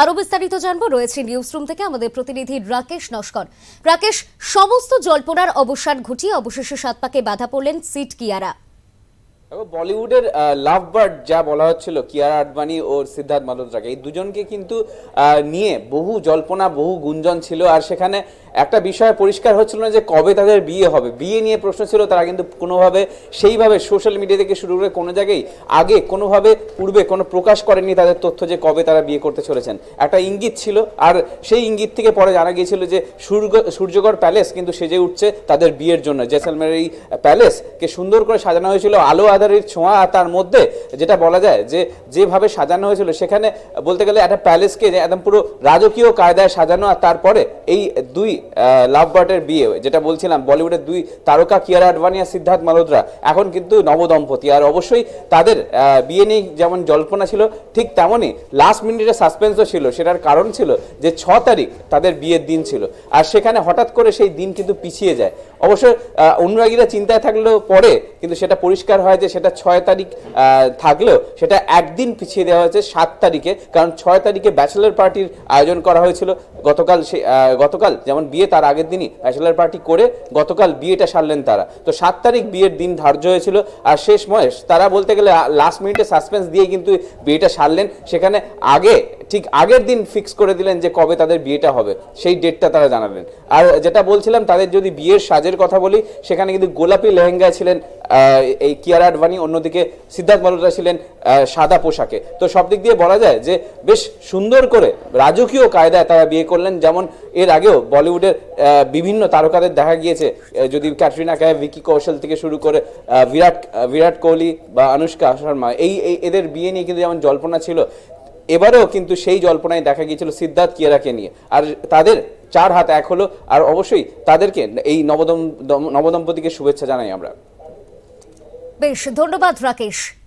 আরো বিস্তারিত জানবো রয়েছে নিউজ রুম থেকে আমাদের প্রতিনিধি রাকেশ নস্কর রাকেশ সমস্ত জল্পনার অবসান ঘটিয়ে অবশেষে সাত পাকে বাধা পড়লেন সিট কিয়ারা বলিউডের লাভ বার্ড যা বলা হচ্ছিল কিয়ারা আডবাণী ও সিদ্ধার্থ মালহোত্রাকে এই দুজনকে কিন্তু নিয়ে বহু জল্পনা বহু গুঞ্জন ছিল আর সেখানে একটা বিষয় পরিষ্কার হচ্ছিল না যে কবে তাদের বিয়ে হবে বিয়ে নিয়ে প্রশ্ন ছিল তারা কিন্তু কোনোভাবে সেইভাবে সোশ্যাল মিডিয়া থেকে শুরু করে কোনো জায়গায় আগে কোনোভাবে পূর্বে কোনো প্রকাশ করেনি তাদের তথ্য যে কবে তারা বিয়ে করতে চলেছেন একটা ইঙ্গিত ছিল আর সেই ইঙ্গিত থেকে পরে জানা গিয়েছিল যে সূর্য সূর্যগড় প্যালেস কিন্তু সেজে উঠছে তাদের বিয়ের জন্য জেসলমের এই প্যালেসকে সুন্দর করে সাজানো হয়েছিল আলো আধারের ছোঁয়া তার মধ্যে যেটা বলা যায় যে যেভাবে সাজানো হয়েছিল সেখানে বলতে গেলে একটা প্যালেসকে একদম পুরো রাজকীয় কায়দায় সাজানো আর তারপরে এই দুই লাভ বার্টের বিয়ে যেটা বলছিলাম বলিউডের দুই তারকা কিয়ারা আডবানি আর সিদ্ধার্থ মালোদ্রা এখন কিন্তু নবদম্পতি আর অবশ্যই তাদের বিয়ে নিয়ে যেমন জল্পনা ছিল ঠিক তেমনই লাস্ট মিনিটে সাসপেন্সও ছিল সেটার কারণ ছিল যে ছ তারিখ তাদের বিয়ের দিন ছিল আর সেখানে হঠাৎ করে সেই দিন কিন্তু পিছিয়ে যায় অবশ্য অনুরাগীরা চিন্তায় থাকলেও পরে কিন্তু সেটা পরিষ্কার হয় যে সেটা ছয় তারিখ থাকলেও সেটা একদিন পিছিয়ে দেওয়া হয়েছে সাত তারিখে কারণ ছয় তারিখে ব্যাচেলার পার্টির আয়োজন করা হয়েছিল গতকাল সে গতকাল যেমন বিয়ে তার আগের দিনই ব্যাচেলার পার্টি করে গতকাল বিয়েটা সারলেন তারা তো সাত তারিখ বিয়ের দিন ধার্য হয়েছিল আর শেষ ময়েস তারা বলতে গেলে লাস্ট মিনিটে সাসপেন্স দিয়ে কিন্তু বিয়েটা সারলেন সেখানে আগে ঠিক আগের দিন ফিক্স করে দিলেন যে কবে তাদের বিয়েটা হবে সেই ডেটটা তারা জানালেন আর যেটা বলছিলাম তাদের যদি বিয়ের সাজের কথা বলি সেখানে কিন্তু গোলাপি লেহেঙ্গা ছিলেন এই কিয়ারা আডবাণী অন্যদিকে সিদ্ধার্থ মালহোত্রা ছিলেন সাদা পোশাকে তো সব দিক দিয়ে বলা যায় যে বেশ সুন্দর করে রাজকীয় কায়দায় তারা বিয়ে করলেন যেমন এর আগেও বলিউডের বিভিন্ন তারকাদের দেখা গিয়েছে যদি ক্যাটরিনা কায় ভিকি কৌশল থেকে শুরু করে বিরাট বিরাট কোহলি বা অনুষ্কা শর্মা এই এদের বিয়ে নিয়ে কিন্তু যেমন জল্পনা ছিল এবারেও কিন্তু সেই জল্পনায় দেখা গিয়েছিল সিদ্ধার্থ কিয়ারাকে নিয়ে আর তাদের চার হাত এক হলো আর অবশ্যই তাদেরকে এই নবদম নবদম্পতিকে শুভেচ্ছা জানাই আমরা বেশ ধন্যবাদ রাকেশ